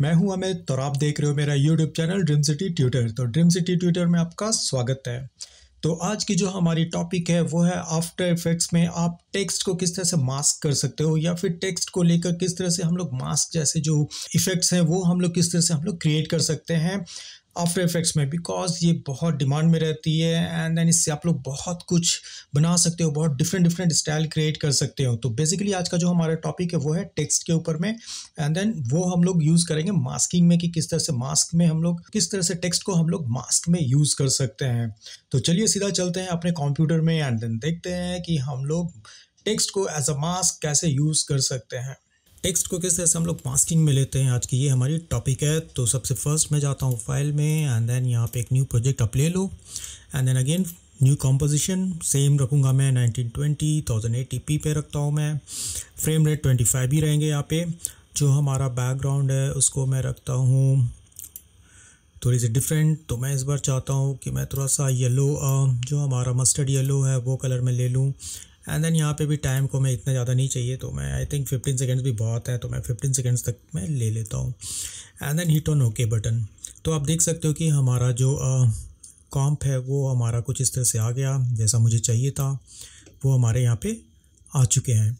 नमस्कार मैं हूं अमित और आप देख रहे हो मेरा YouTube channel dream city tutor तो ड्रीम सिटी ट्यूटर में आपका स्वागत है तो आज की जो हमारी टॉपिक है वो है आफ्टर इफेक्ट्स में आप टेक्स्ट को किस तरह से मास्क कर सकते हो या फिर टेक्स्ट को लेकर किस तरह से हम लोग मास्क जैसे जो इफेक्ट्स हैं वो हम लोग किस तरह से हम लोग क्रिएट कर सकते हैं आफ्टर इफेक्ट्स में बिकॉज ये बहुत डिमांड में रहती है एंड देन इससे आप लोग बहुत कुछ बना सकते हो बहुत डिफरेंट डिफरेंट स्टाइल क्रिएट कर सकते हो तो बेसिकली आज का जो हमारा टॉपिक है वो है टेक्स्ट के ऊपर में एंड देन वो हम लोग यूज़ करेंगे मास्किंग में कि किस तरह से मास्क में हम लोग किस तरह से टेक्स्ट को हम लोग मास्क में यूज़ कर सकते हैं तो चलिए सीधा चलते हैं अपने कंप्यूटर में एंड देन देखते हैं कि हम लोग टेक्स्ट को एज अ मास्क कैसे यूज़ कर सकते हैं टेक्स्ट को किस तरह से हम लोग मास्किंग में लेते हैं आज की ये हमारी टॉपिक है तो सबसे फर्स्ट मैं जाता हूँ फाइल में एंड देन यहाँ पे एक न्यू प्रोजेक्ट आप ले लो and then again new composition same रखूँगा मैं 1920 पी पे रखता हूँ मैं फ्रेम रेट 25 ही रहेंगे यहाँ पे जो हमारा बैकग्राउंड है उसको मैं रखता हूँ थोड़ी सी डिफरेंट तो मैं इस बार चाहता हूँ कि मैं थोड़ा सा येलो जो हमारा मस्टर्ड येलो है वो कलर में ले लूँ एंड देन यहाँ पे भी टाइम को मैं इतना ज़्यादा नहीं चाहिए तो मैं आई थिंक फिफ्टीन सेकेंड्स भी बहुत है तो मैं फ़िफ्टीन सेकेंड्स तक मैं ले लेता हूँ and then hit on okay button तो आप देख सकते हो कि हमारा जो कॉम्प है वो हमारा कुछ इस तरह से आ गया जैसा मुझे चाहिए था वो हमारे यहाँ पे आ चुके हैं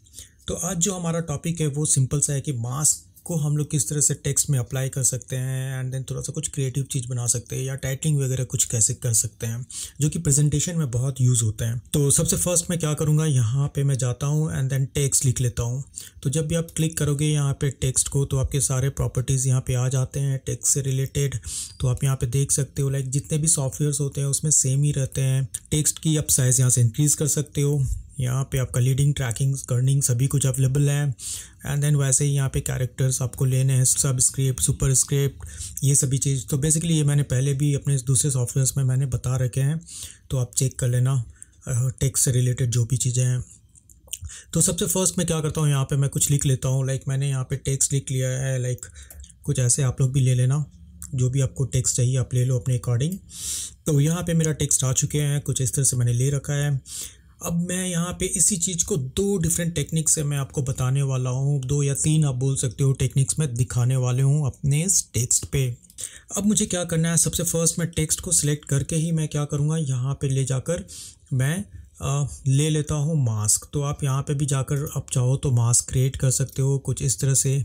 तो आज जो हमारा टॉपिक है वो सिंपल सा है कि मास्क को हम लोग किस तरह से टेक्स्ट में अप्लाई कर सकते हैं एंड देन थोड़ा सा कुछ क्रिएटिव चीज़ बना सकते हैं या टाइटलिंग वगैरह कुछ कैसे कर सकते हैं जो कि प्रेजेंटेशन में बहुत यूज़ होते हैं तो सबसे फर्स्ट मैं क्या करूँगा यहाँ पर मैं जाता हूँ एंड देन टेक्स्ट लिख लेता हूँ तो जब भी आप क्लिक करोगे यहाँ पर टेक्स्ट को तो आपके सारे प्रॉपर्टीज़ यहाँ पर आ जाते हैं टेक्स से रिलेटेड तो आप यहाँ पर देख सकते हो लाइक जितने भी सॉफ्टवेयर होते हैं उसमें सेम ही रहते हैं टेक्स्ट की आप साइज़ यहाँ से इंक्रीज़ कर सकते हो यहाँ पे आपका लीडिंग ट्रैकिंग कर्निंग सभी कुछ अवेलेबल है एंड देन वैसे ही यहाँ पे कैरेक्टर्स आपको लेने हैं सब स्क्रिप्ट सुपर स्क्रिप्ट ये सभी चीज़ तो बेसिकली ये मैंने पहले भी अपने दूसरे सॉफ्टवेयर्स में मैंने बता रखे हैं तो आप चेक कर लेना टेक्स से रिलेटेड जो भी चीज़ें हैं तो सबसे फर्स्ट मैं क्या करता हूँ यहाँ पे मैं कुछ लिख लेता हूँ लाइक मैंने यहाँ पे टेक्स्ट लिख लिया है लाइक कुछ ऐसे आप लोग भी ले लेना जो भी आपको टेक्स चाहिए आप ले लो अपने अकॉर्डिंग तो यहाँ पे मेरा टेक्स्ट आ चुके हैं कुछ इस तरह से मैंने ले रखा है अब मैं यहाँ पे इसी चीज़ को दो डिफरेंट टेक्निक से मैं आपको बताने वाला हूँ दो या तीन आप बोल सकते हो टेक्निक्स में दिखाने वाले हूँ अपने इस टेक्स्ट पे अब मुझे क्या करना है सबसे फर्स्ट मैं टेक्स्ट को सिलेक्ट करके ही मैं क्या करूँगा यहाँ पे ले जाकर मैं आ, ले लेता हूँ मास्क तो आप यहाँ पर भी जाकर आप चाहो तो मास्क क्रिएट कर सकते हो कुछ इस तरह से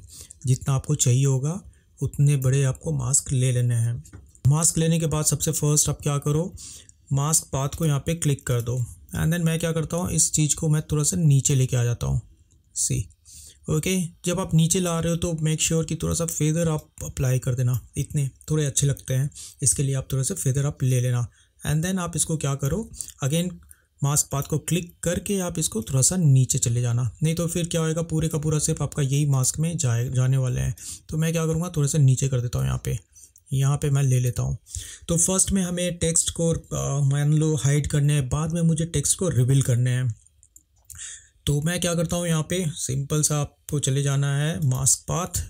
जितना आपको चाहिए होगा उतने बड़े आपको मास्क ले लेने हैं मास्क लेने के बाद सबसे फर्स्ट आप क्या करो मास्क पाथ को यहाँ पे क्लिक कर दो एंड देन मैं क्या करता हूँ इस चीज़ को मैं थोड़ा सा नीचे लेके आ जाता हूँ सी ओके जब आप नीचे ला रहे हो तो मेक श्योर sure कि थोड़ा सा फेदर आप अप्लाई कर देना इतने थोड़े अच्छे लगते हैं इसके लिए आप थोड़ा सा फेदर आप ले लेना एंड देन आप इसको क्या करो अगेन मास्क पाथ को क्लिक करके आप इसको थोड़ा सा नीचे चले जाना नहीं तो फिर क्या होएगा पूरे का पूरा सिर्फ आपका यही मास्क में जाए जाने वाले हैं तो मैं क्या करूँगा थोड़ा सा नीचे कर देता हूँ यहाँ पे यहाँ पे मैं ले लेता हूँ तो फर्स्ट में हमें टेक्स्ट को मान लो हाइड करने हैं बाद में मुझे टेक्स्ट को रिविल करने हैं तो मैं क्या करता हूँ यहाँ पे सिंपल सा आपको चले जाना है मास्क पाथ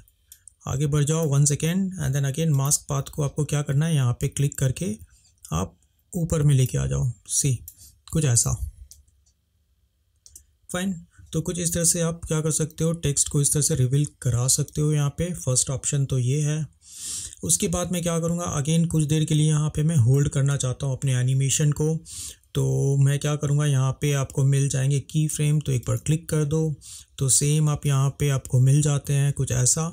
आगे बढ़ जाओ one second and then again mask path को आपको क्या करना है यहाँ पे क्लिक करके आप ऊपर में लेके आ जाओ सी कुछ ऐसा फाइन तो कुछ इस तरह से आप क्या कर सकते हो टेक्स्ट को इस तरह से रिवील करा सकते हो यहाँ पे फर्स्ट ऑप्शन तो ये है उसके बाद मैं क्या करूँगा अगेन कुछ देर के लिए यहाँ पे मैं होल्ड करना चाहता हूँ अपने एनिमेशन को तो मैं क्या करूँगा यहाँ पे आपको मिल जाएंगे की फ्रेम तो एक बार क्लिक कर दो तो सेम आप यहाँ पे आपको मिल जाते हैं कुछ ऐसा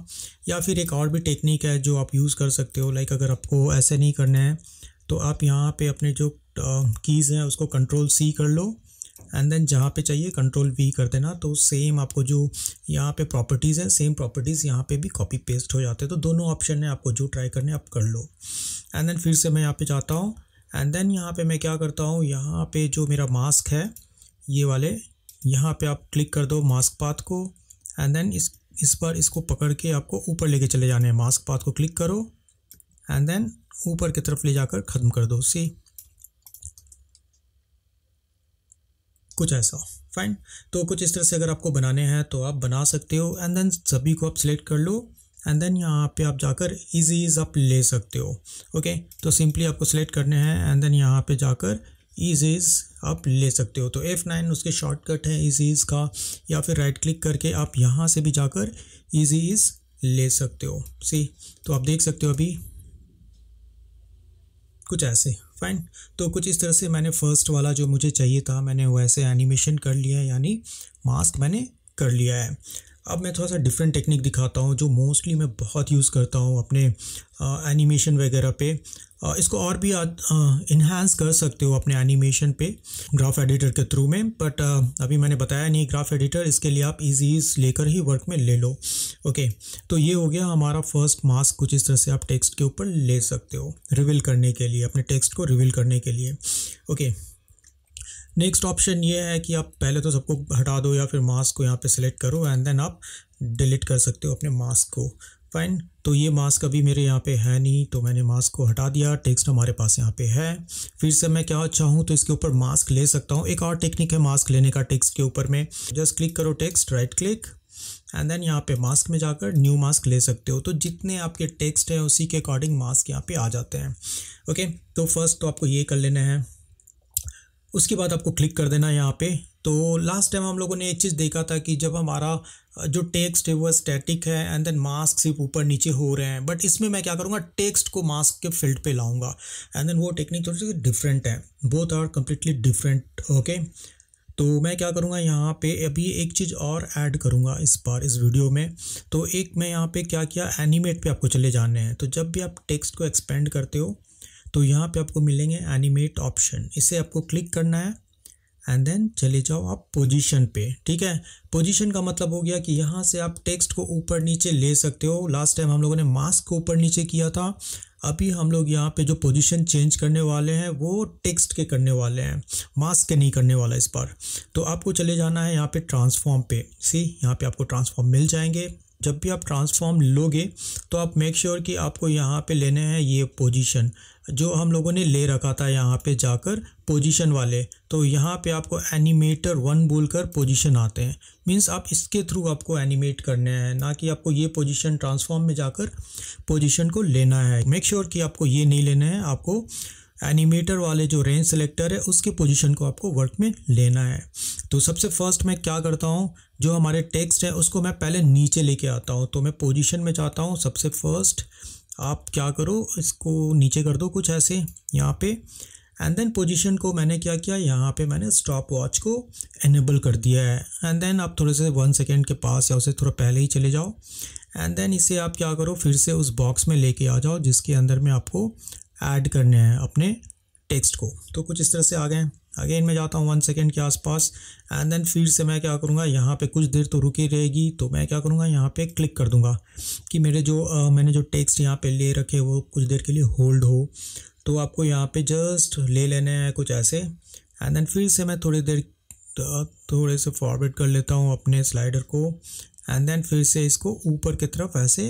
या फिर एक और भी टेक्निक है जो आप यूज़ कर सकते हो लाइक अगर आपको ऐसे नहीं करना है तो आप यहाँ पे अपने जो कीज़ हैं उसको कंट्रोल सी कर लो एंड देन जहाँ पे चाहिए कंट्रोल वी कर देना तो सेम आपको जो यहाँ पे प्रॉपर्टीज़ है सेम प्रॉपर्टीज़ यहाँ पे भी कॉपी पेस्ट हो जाते हैं तो दोनों ऑप्शन है आपको जो ट्राई करने आप कर लो एंड देन फिर से मैं यहाँ पे जाता हूँ एंड देन यहाँ पे मैं क्या करता हूँ यहाँ पे जो मेरा मास्क है ये वाले यहाँ पर आप क्लिक कर दो मास्क पाथ को एंड देन इस इस पर इसको पकड़ के आपको ऊपर लेके चले जाने हैं मास्क पाथ को क्लिक करो एंड देन ऊपर की तरफ ले जाकर ख़त्म कर दो सी कुछ ऐसा फाइन तो कुछ इस तरह से अगर आपको बनाने हैं तो आप बना सकते हो एंड देन सभी को आप सिलेक्ट कर लो एंड देन यहाँ पे आप जाकर ईजी इज आप ले सकते हो ओके तो सिंपली आपको सिलेक्ट करने हैं एंड देन यहाँ पे जाकर ईजी इज आप ले सकते हो तो एफ़ नाइन उसके शॉर्टकट है ईजी इज का या फिर राइट क्लिक करके आप यहाँ से भी जाकर ईजी इज ले सकते हो सी तो आप देख सकते हो अभी कुछ ऐसे फाइन तो कुछ इस तरह से मैंने फ़र्स्ट वाला जो मुझे चाहिए था मैंने वैसे एनिमेशन कर लिया है यानी मास्क मैंने कर लिया है अब मैं थोड़ा सा डिफरेंट टेक्निक दिखाता हूँ जो मोस्टली मैं बहुत यूज़ करता हूँ अपने एनिमेशन uh, वगैरह पे इसको और भी इन्हांस कर सकते हो अपने एनिमेशन पे ग्राफ एडिटर के थ्रू में बट अभी मैंने बताया नहीं ग्राफ एडिटर इसके लिए आप इजी लेकर ही वर्क में ले लो ओके तो ये हो गया हमारा फर्स्ट मास्क कुछ इस तरह से आप टेक्स्ट के ऊपर ले सकते हो रिवील करने के लिए अपने टेक्स्ट को रिवील करने के लिए ओके नेक्स्ट ऑप्शन ये है कि आप पहले तो सबको हटा दो या फिर मास्क को यहाँ पर सिलेक्ट करो एंड देन आप डिलीट कर सकते हो अपने मास्क को फाइन तो ये मास्क अभी मेरे यहाँ पे है नहीं तो मैंने मास्क को हटा दिया टेक्स्ट हमारे पास यहाँ पे है फिर से मैं क्या चाहूँ तो इसके ऊपर मास्क ले सकता हूँ एक और टेक्निक है मास्क लेने का टेक्स्ट के ऊपर में जस्ट क्लिक करो text right click and then यहाँ पे मास्क में जाकर न्यू मास्क ले सकते हो तो जितने आपके टेक्स्ट हैं उसी के अकॉर्डिंग मास्क यहाँ पे आ जाते हैं ओके तो फर्स्ट तो आपको ये कर लेना है उसके बाद आपको क्लिक कर देना है यहाँ पे तो लास्ट टाइम हम लोगों ने एक चीज़ देखा था कि जब हमारा जो टेक्स्ट है वो स्टैटिक है एंड देन मास्क सिर्फ ऊपर नीचे हो रहे हैं बट इसमें मैं क्या करूँगा टेक्स्ट को मास्क के फील्ड पे लाऊंगा एंड देन वो टेक्निक थोड़ी सी डिफरेंट है both are completely different okay तो मैं क्या करूँगा यहाँ पे अभी एक चीज़ और ऐड करूँगा इस बार इस वीडियो में तो एक मैं यहाँ पे क्या किया एनिमेट पे आपको चले जाने हैं तो जब भी आप टेक्स्ट को एक्सपेंड करते हो तो यहाँ पे आपको मिलेंगे एनिमेट ऑप्शन इसे आपको क्लिक करना है एंड देन चले जाओ आप पोजीशन पे ठीक है पोजीशन का मतलब हो गया कि यहाँ से आप टेक्स्ट को ऊपर नीचे ले सकते हो लास्ट टाइम हम लोगों ने मास्क को ऊपर नीचे किया था अभी हम लोग यहाँ पे जो पोजीशन चेंज करने वाले हैं वो टेक्स्ट के करने वाले हैं मास्क के नहीं करने वाला इस बार तो आपको चले जाना है यहाँ पर ट्रांसफॉर्म पे सी यहाँ पर आपको ट्रांसफॉर्म मिल जाएंगे जब भी आप ट्रांसफॉर्म लोगे तो आप मेक श्योर sure कि आपको यहाँ पे लेने हैं ये पोजीशन जो हम लोगों ने ले रखा था यहाँ पे जाकर पोजीशन वाले तो यहाँ पे आपको एनिमेटर वन बोलकर पोजीशन आते हैं मींस आप इसके थ्रू आपको एनिमेट करने हैं ना कि आपको ये पोजीशन ट्रांसफॉर्म में जाकर पोजीशन को लेना है मेक श्योर sure कि आपको ये नहीं लेना है आपको एनिमेटर वाले जो रेंज सेलेक्टर है उसके पोजीशन को आपको वर्क में लेना है तो सबसे फर्स्ट मैं क्या करता हूँ जो हमारे टेक्स्ट है उसको मैं पहले नीचे लेके आता हूँ तो मैं पोजीशन में जाता हूँ सबसे फर्स्ट आप क्या करो इसको नीचे कर दो कुछ ऐसे यहाँ पे एंड देन पोजीशन को मैंने क्या किया यहाँ पे मैंने स्टॉप वॉच को एनेबल कर दिया है एंड देन आप थोड़े से वन सेकेंड के पास या उसे थोड़ा पहले ही चले जाओ एंड देन इसे आप क्या करो फिर से उस बॉक्स में लेके आ जाओ जिसके अंदर में आपको ऐड करने हैं अपने टेक्स्ट को तो कुछ इस तरह से आ गए अगेन मैं जाता हूँ वन सेकेंड के आसपास एंड देन फिर से मैं क्या करूँगा यहाँ पे कुछ देर तो रुकी रहेगी तो मैं क्या करूँगा यहाँ पे क्लिक कर दूँगा कि मेरे जो आ, मैंने जो टेक्स्ट यहाँ पे ले रखे वो कुछ देर के लिए होल्ड हो तो आपको यहाँ पे जस्ट ले लेने हैं कुछ ऐसे एंड देन फिर से मैं थोड़ी देर थोड़े से फॉरवर्ड कर लेता हूँ अपने स्लाइडर को एंड देन फिर से इसको ऊपर की तरफ ऐसे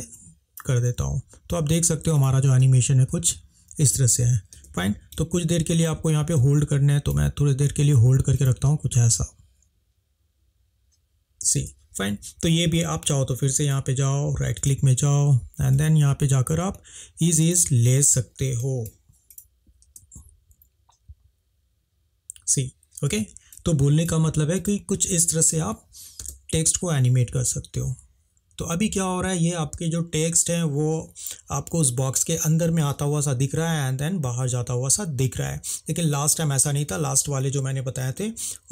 कर देता हूँ तो आप देख सकते हो हमारा जो एनिमेशन है कुछ इस तरह से है फाइन तो कुछ देर के लिए आपको यहाँ पे होल्ड करना है तो मैं थोड़ी देर के लिए होल्ड करके रखता हूँ कुछ ऐसा सी फाइन तो ये भी आप चाहो तो फिर से यहाँ पे जाओ राइट क्लिक में जाओ एंड देन यहाँ पे जाकर आप इज इज ले सकते हो सी ओके तो बोलने का मतलब है कि कुछ इस तरह से आप टेक्स्ट को एनिमेट कर सकते हो तो अभी क्या हो रहा है ये आपके जो टेक्स्ट हैं वो आपको उस बॉक्स के अंदर में आता हुआ सा दिख रहा है एंड देन बाहर जाता हुआ सा दिख रहा है लेकिन लास्ट टाइम ऐसा नहीं था लास्ट वाले जो मैंने बताए थे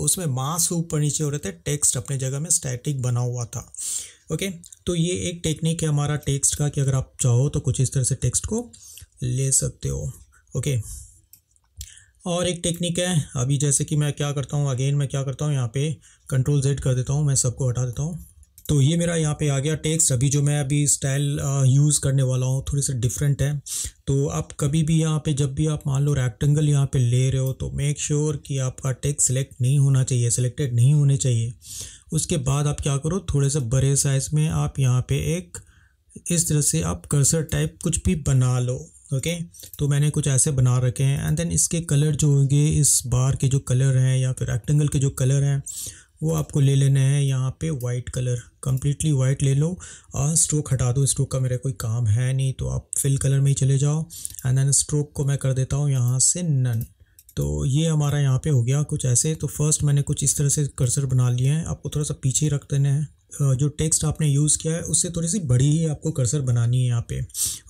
उसमें मास ऊपर नीचे हो रहे थे टेक्स्ट अपने जगह में स्टैटिक बना हुआ था ओके तो ये एक टेक्निक है हमारा टेक्स्ट का कि अगर आप चाहो तो कुछ इस तरह से टेक्स्ट को ले सकते हो ओके और एक टेक्निक है अभी जैसे कि मैं क्या करता हूँ अगेन मैं क्या करता हूँ यहाँ पे कंट्रोल जेड कर देता हूँ मैं सबको हटा देता हूँ तो ये मेरा यहाँ पे आ गया टेक्स्ट अभी जो मैं अभी स्टाइल यूज़ करने वाला हूँ थोड़े से डिफरेंट है तो आप कभी भी यहाँ पे जब भी आप मान लो रेक्टेंगल यहाँ पे ले रहे हो तो मेक श्योर sure कि आपका टेक्स्ट सेलेक्ट नहीं होना चाहिए सिलेक्टेड नहीं होने चाहिए उसके बाद आप क्या करो थोड़े से बड़े साइज़ में आप यहाँ पर एक इस तरह से आप कर्सर टाइप कुछ भी बना लो ओके okay? तो मैंने कुछ ऐसे बना रखे हैं एंड देन इसके कलर जो होंगे इस बार के जो कलर हैं या फिर रेक्टेंगल के जो कलर हैं वो आपको ले लेने हैं यहाँ पे वाइट कलर कम्प्लीटली वाइट ले लो और स्ट्रोक हटा दो स्ट्रोक का मेरा कोई काम है नहीं तो आप फिल कलर में ही चले जाओ एंड देन स्ट्रोक को मैं कर देता हूँ यहाँ से नन तो ये हमारा यहाँ पे हो गया कुछ ऐसे तो फर्स्ट मैंने कुछ इस तरह से कर्सर बना लिए हैं आपको थोड़ा सा पीछे रख देना है जो टेक्स्ट आपने यूज़ किया है उससे थोड़ी सी बड़ी ही आपको कर्सर बनानी है यहाँ पे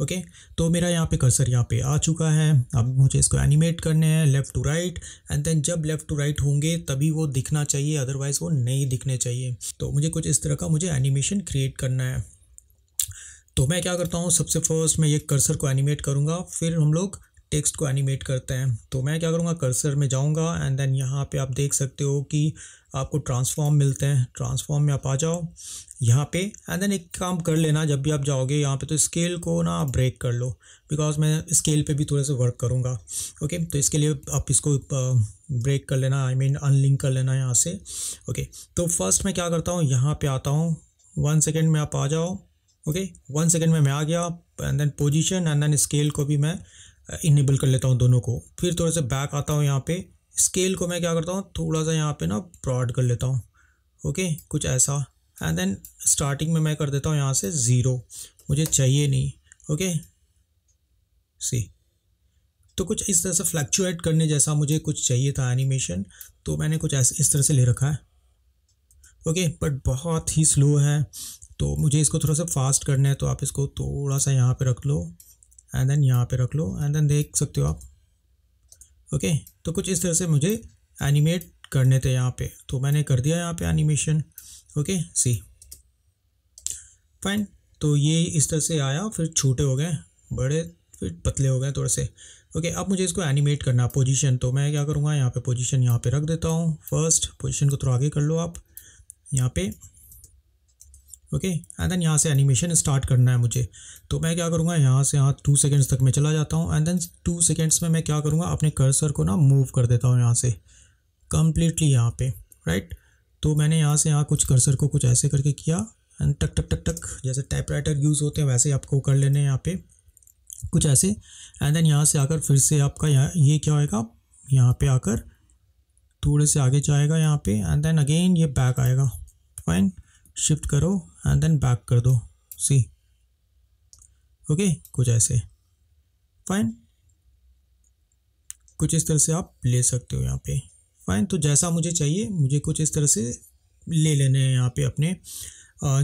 ओके तो मेरा यहाँ पे कर्सर यहाँ पे आ चुका है अब मुझे इसको एनिमेट करने हैं left to right and then जब लेफ़्ट टू राइट होंगे तभी वो दिखना चाहिए अदरवाइज़ वो नहीं दिखने चाहिए तो मुझे कुछ इस तरह का मुझे एनिमेशन क्रिएट करना है तो मैं क्या करता हूँ सबसे फर्स्ट मैं ये कर्सर को एनिमेट करूँगा फिर हम लोग टेक्स्ट को एनिमेट करते हैं तो मैं क्या करूँगा कर्सर में जाऊँगा एंड देन यहाँ पे आप देख सकते हो कि आपको ट्रांसफॉर्म मिलते हैं ट्रांसफॉर्म में आप आ जाओ यहाँ पे एंड देन एक काम कर लेना जब भी आप जाओगे यहाँ पे तो स्केल को ना आप ब्रेक कर लो बिकॉज मैं स्केल पे भी थोड़ा सा वर्क करूँगा ओके तो इसके लिए आप इसको ब्रेक कर लेना आई मीन अनलिंक कर लेना यहाँ से ओके तो फर्स्ट मैं क्या करता हूँ यहाँ पर आता हूँ वन सेकेंड में आप आ जाओ ओके वन सेकेंड में मैं आ गया and then position and then scale को भी मैं इनेबल कर लेता हूँ दोनों को फिर थोड़ा सा बैक आता हूँ यहाँ पे स्केल को मैं क्या करता हूँ थोड़ा सा यहाँ पे ना ब्रॉड कर लेता हूँ ओके कुछ ऐसा एंड देन स्टार्टिंग में मैं कर देता हूँ यहाँ से ज़ीरो मुझे चाहिए नहीं ओके सी तो कुछ इस तरह से फ्लैक्चुएट करने जैसा मुझे कुछ चाहिए था एनिमेशन तो मैंने कुछ ऐसे इस तरह से ले रखा है ओके बट बहुत ही स्लो है तो मुझे इसको थोड़ा सा फास्ट करना है तो आप इसको थोड़ा सा यहाँ पे रख लो एंड देन यहाँ पे रख लो एंड देन देख सकते हो आप ओके तो कुछ इस तरह से मुझे एनिमेट करने थे यहाँ पे तो मैंने कर दिया यहाँ पे एनिमेशन ओके सी फाइन तो ये इस तरह से आया फिर छोटे हो गए बड़े फिर पतले हो गए थोड़े से ओके अब मुझे इसको एनिमेट करना पोजीशन तो मैं क्या करूँगा यहाँ पे पोजीशन यहाँ पे रख देता हूँ फर्स्ट पोजीशन को थोड़ा आगे कर लो आप यहाँ पे ओके एंड देन यहाँ से एनिमेशन स्टार्ट करना है मुझे तो मैं क्या करूँगा यहाँ से यहाँ टू सेकेंड्स तक मैं चला जाता हूँ एंड देन टू सेकेंड्स में मैं क्या करूँगा अपने कर्सर को ना मूव कर देता हूँ यहाँ से कम्प्लीटली यहाँ पे राइट तो मैंने यहाँ से यहाँ कुछ कर्सर को कुछ ऐसे करके किया एंड टक टक टक टक जैसे राइटर यूज़ होते हैं वैसे ही आपको कर लेने हैं यहाँ पे कुछ ऐसे एंड देन यहाँ से आकर फिर से आपका यहाँ ये क्या होएगा यहाँ पे आकर थोड़े से आगे जाएगा यहाँ पे एंड देन अगेन ये बैक आएगा फाइन शिफ्ट करो एंड देन बैक कर दो सी ओके कुछ ऐसे फाइन कुछ इस तरह से आप ले सकते हो यहाँ पे फाइन तो जैसा मुझे चाहिए मुझे कुछ इस तरह से ले लेने हैं यहाँ पे अपने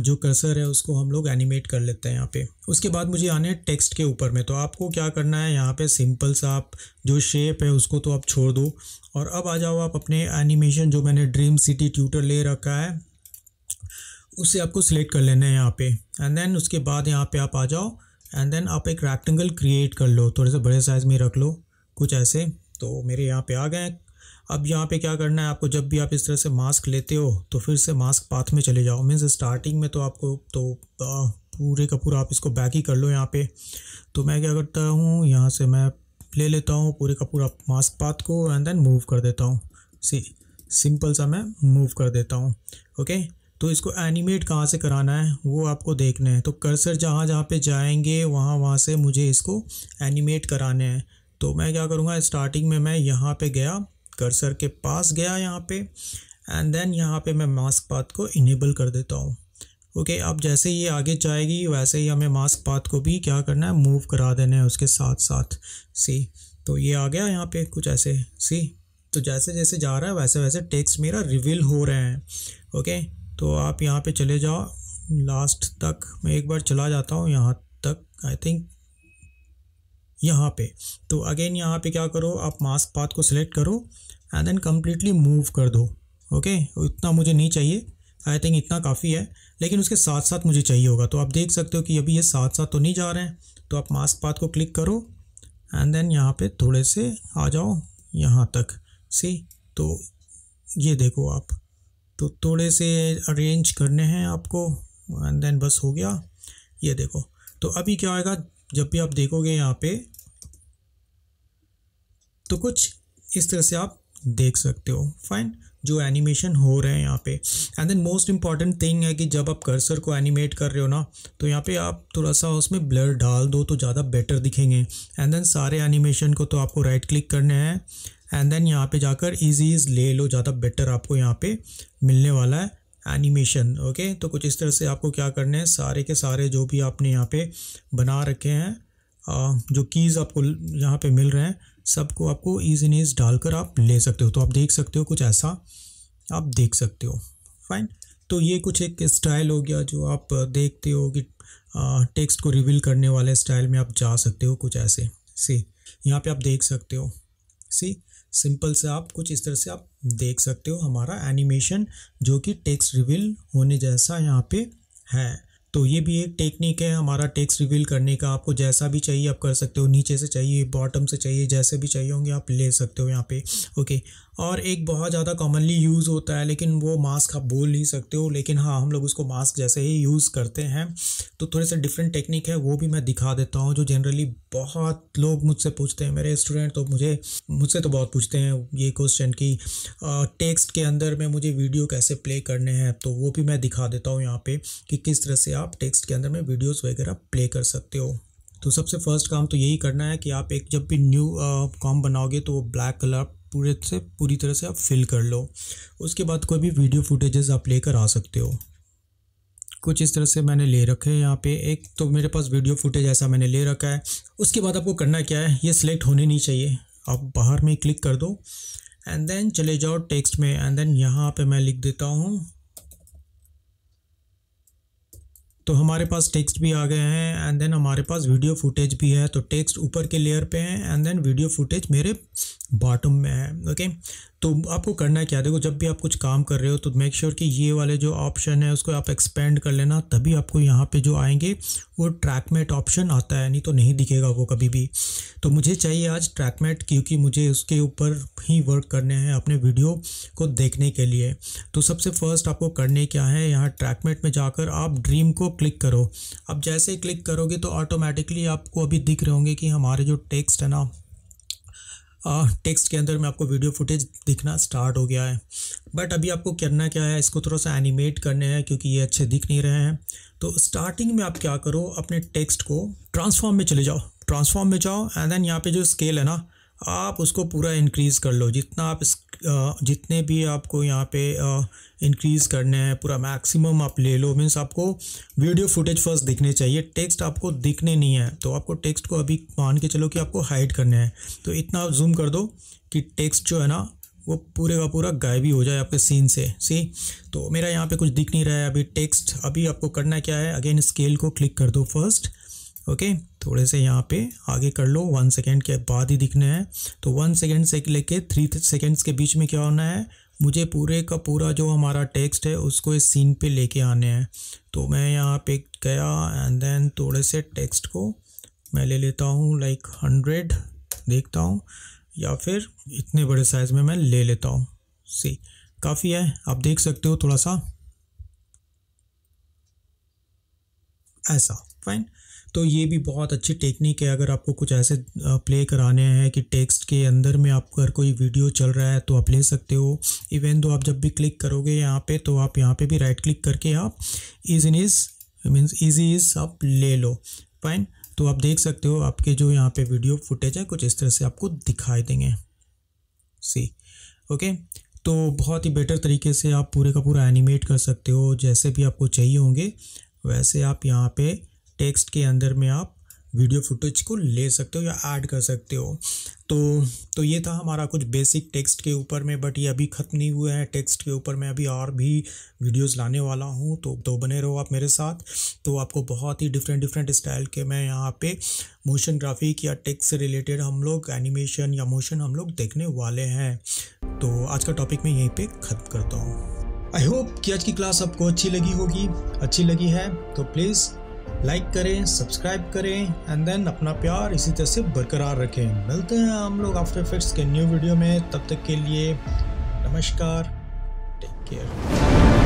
जो कर्सर है उसको हम लोग एनिमेट कर लेते हैं यहाँ पे उसके बाद मुझे आने हैं टेक्स्ट के ऊपर में तो आपको क्या करना है यहाँ पे सिंपल सा आप जो शेप है उसको तो आप छोड़ दो और अब आ जाओ आप अपने एनिमेशन जो मैंने ड्रीम सिटी ट्यूटर ले रखा है उसे आपको सिलेक्ट कर लेना है यहाँ पे एंड देन उसके बाद यहाँ पे आप आ जाओ एंड देन आप एक रेक्टेंगल क्रिएट कर लो थोड़े से बड़े साइज़ में रख लो कुछ ऐसे तो मेरे यहाँ पे आ गए अब यहाँ पे क्या करना है आपको जब भी आप इस तरह से मास्क लेते हो तो फिर से मास्क पाथ में चले जाओ मीन्स स्टार्टिंग में तो आपको तो आ, पूरे का पूरा आप इसको बैक ही कर लो यहाँ पे तो मैं क्या करता हूँ यहाँ से मैं ले लेता हूँ पूरे का पूरा मास्क पाथ को एंड देन मूव कर देता हूँ सी सिंपल सा मैं मूव कर देता हूँ ओके तो इसको एनिमेट कहाँ से कराना है वो आपको देखना है तो कर्सर जहाँ जहाँ पे जाएंगे वहाँ वहाँ से मुझे इसको एनिमेट कराने हैं तो मैं क्या करूँगा स्टार्टिंग में मैं यहाँ पे गया कर्सर के पास गया यहाँ पे एंड देन यहाँ पे मैं मास्क पाथ को इनेबल कर देता हूँ ओके अब जैसे ये आगे जाएगी वैसे ही हमें मास्क पाथ को भी क्या करना है मूव करा देना है उसके साथ साथ सी तो ये आ गया यहाँ पर कुछ ऐसे सी तो जैसे जैसे जा रहा है वैसे वैसे टेक्स्ट मेरा रिवील हो रहे हैं ओके okay? तो आप यहाँ पे चले जाओ लास्ट तक मैं एक बार चला जाता हूँ यहाँ तक आई थिंक यहाँ पे तो अगेन यहाँ पे क्या करो आप मास्क पाथ को सिलेक्ट करो एंड देन कम्प्लीटली मूव कर दो ओके इतना मुझे नहीं चाहिए आई थिंक इतना काफ़ी है लेकिन उसके साथ साथ मुझे चाहिए होगा तो आप देख सकते हो कि अभी ये साथ साथ तो नहीं जा रहे हैं तो आप मास्क पाथ को क्लिक करो एंड देन यहाँ पे थोड़े से आ जाओ यहाँ तक सी तो ये देखो आप तो थोड़े से अरेंज करने हैं आपको एंड देन बस हो गया ये देखो तो अभी क्या होएगा जब भी आप देखोगे यहाँ पे तो कुछ इस तरह से आप देख सकते हो फाइन जो एनिमेशन हो रहे हैं यहाँ पे and then most important thing है कि जब आप कर्सर को एनिमेट कर रहे हो ना तो यहाँ पे आप थोड़ा सा उसमें ब्लर डाल दो तो ज़्यादा बेटर दिखेंगे एंड देन सारे एनिमेशन को तो आपको राइट क्लिक करने हैं एंड देन यहाँ पे जाकर इज ले लो ज़्यादा बेटर आपको यहाँ पे मिलने वाला है एनिमेशन ओके तो कुछ इस तरह से आपको क्या करने हैं सारे के सारे जो भी आपने यहाँ पे बना रखे हैं जो कीज़ आपको यहाँ पे मिल रहे हैं सबको आपको ईज इन ईज डालकर आप ले सकते हो तो आप देख सकते हो कुछ ऐसा आप देख सकते हो फाइन तो ये कुछ एक स्टाइल हो गया जो आप देखते हो कि टेक्स्ट को रिवील करने वाले स्टाइल में आप जा सकते हो कुछ ऐसे सी यहाँ पे आप देख सकते हो सी सिंपल से आप कुछ इस तरह से आप देख सकते हो हमारा एनिमेशन जो कि टेक्स रिवील होने जैसा यहाँ पे है तो ये भी एक टेक्निक है हमारा टेक्स रिवील करने का आपको जैसा भी चाहिए आप कर सकते हो नीचे से चाहिए बॉटम से चाहिए जैसे भी चाहिए होंगे आप ले सकते हो यहाँ पे ओके और एक बहुत ज़्यादा कॉमनली यूज़ होता है लेकिन वो मास्क आप बोल नहीं सकते हो लेकिन हाँ हम लोग उसको मास्क जैसे ही यूज़ करते हैं तो थोड़े से डिफरेंट टेक्निक है वो भी मैं दिखा देता हूँ जो जनरली बहुत लोग मुझसे पूछते हैं मेरे स्टूडेंट तो मुझे मुझसे तो बहुत पूछते हैं ये क्वेश्चन कि टेक्स्ट के अंदर में मुझे वीडियो कैसे प्ले करने हैं तो वो भी मैं दिखा देता हूँ यहाँ पर कि किस तरह से आप टेक्स्ट के अंदर में वीडियोज़ वगैरह प्ले कर सकते हो तो सबसे फर्स्ट काम तो यही करना है कि आप एक जब भी न्यू कॉम बनाओगे तो वो ब्लैक कलर पूरे से पूरी तरह से आप फिल कर लो उसके बाद कोई भी वीडियो फुटेजेस आप लेकर आ सकते हो कुछ इस तरह से मैंने ले रखे हैं यहाँ पे एक तो मेरे पास वीडियो फुटेज ऐसा मैंने ले रखा है उसके बाद आपको करना क्या है ये सिलेक्ट होने नहीं चाहिए आप बाहर में क्लिक कर दो एंड देन चले जाओ टेक्स्ट में एंड देन यहाँ पे मैं लिख देता हूँ तो हमारे पास टेक्स्ट भी आ गए हैं एंड देन हमारे पास वीडियो फुटेज भी है तो टेक्स्ट ऊपर के लेयर पे है एंड देन वीडियो फुटेज मेरे बॉटम में है ओके तो आपको करना है क्या देखो जब भी आप कुछ काम कर रहे हो तो मेक श्योर sure कि ये वाले जो ऑप्शन है उसको आप एक्सपेंड कर लेना तभी आपको यहाँ पे जो आएंगे वो ट्रैकमेट ऑप्शन आता है नहीं तो नहीं दिखेगा वो कभी भी तो मुझे चाहिए आज ट्रैकमेट क्योंकि मुझे उसके ऊपर ही वर्क करने हैं अपने वीडियो को देखने के लिए तो सबसे फर्स्ट आपको करने क्या है यहाँ ट्रैकमेट में जाकर आप ड्रीम को क्लिक करो अब जैसे ही क्लिक करोगे तो ऑटोमेटिकली आपको अभी दिख रहे होंगे कि हमारे जो टेक्स्ट है ना टेक्स्ट के अंदर में आपको वीडियो फुटेज दिखना स्टार्ट हो गया है बट अभी आपको करना क्या है इसको थोड़ा सा एनिमेट करने हैं क्योंकि ये अच्छे दिख नहीं रहे हैं तो स्टार्टिंग में आप क्या करो अपने टेक्स्ट को ट्रांसफॉर्म में चले जाओ ट्रांसफॉर्म में जाओ एंड देन यहाँ पे जो स्केल है ना आप उसको पूरा इंक्रीज़ कर लो जितना आप इस जितने भी आपको यहाँ पे इंक्रीज़ करने हैं पूरा मैक्सिमम आप ले लो मीन्स आपको वीडियो फुटेज फर्स्ट दिखने चाहिए टेक्स्ट आपको दिखने नहीं है तो आपको टेक्स्ट को अभी मान के चलो कि आपको हाइड करने हैं तो इतना आप जूम कर दो कि टेक्स्ट जो है ना वो पूरे का पूरा गायब ही हो जाए आपके सीन से सी तो मेरा यहाँ पर कुछ दिख नहीं रहा है अभी टेक्स्ट अभी आपको करना क्या है अगेन स्केल को क्लिक कर दो फर्स्ट ओके थोड़े से यहाँ पे आगे कर लो वन सेकेंड के बाद ही दिखने हैं तो वन सेकेंड से लेके थ्री सेकेंड्स के बीच में क्या होना है मुझे पूरे का पूरा जो हमारा टेक्स्ट है उसको इस सीन पे लेके आने हैं तो मैं यहाँ पे गया एंड देन थोड़े से टेक्स्ट को मैं ले लेता हूँ लाइक हंड्रेड देखता हूँ या फिर इतने बड़े साइज़ में मैं ले लेता हूँ सी काफ़ी है आप देख सकते हो थोड़ा सा ऐसा फाइन तो ये भी बहुत अच्छी टेक्निक है अगर आपको कुछ ऐसे प्ले कराने हैं कि टेक्स्ट के अंदर में आपको अगर कोई वीडियो चल रहा है तो आप ले सकते हो इवन दो आप जब भी क्लिक करोगे यहाँ पे तो आप यहाँ पे भी राइट क्लिक करके आप ease in ease means easy ease आप ले लो फाइन तो आप देख सकते हो आपके जो यहाँ पे वीडियो फुटेज है कुछ इस तरह से आपको दिखाई देंगे सी ओके तो बहुत ही बेटर तरीके से आप पूरे का पूरा एनिमेट कर सकते हो जैसे भी आपको चाहिए होंगे वैसे आप यहाँ पे टेक्स्ट के अंदर में आप वीडियो फुटेज को ले सकते हो या ऐड कर सकते हो तो तो ये था हमारा कुछ बेसिक टेक्स्ट के ऊपर में बट ये अभी ख़त्म नहीं हुए हैं टेक्स्ट के ऊपर मैं अभी और भी वीडियोस लाने वाला हूँ तो तो बने रहो आप मेरे साथ तो आपको बहुत ही डिफरेंट डिफरेंट स्टाइल के मैं यहाँ पे मोशन ग्राफिक या टेक्स्ट से रिलेटेड हम लोग एनिमेशन या मोशन हम लोग देखने वाले हैं तो आज का टॉपिक मैं यहीं पर ख़त्म करता हूँ आई होप कि आज की क्लास आपको अच्छी लगी होगी अच्छी लगी है तो प्लीज़ लाइक करें सब्सक्राइब करें एंड देन अपना प्यार इसी तरह से बरकरार रखें मिलते हैं हम लोग आफ्टर इफेक्ट्स के न्यू वीडियो में तब तक के लिए नमस्कार टेक केयर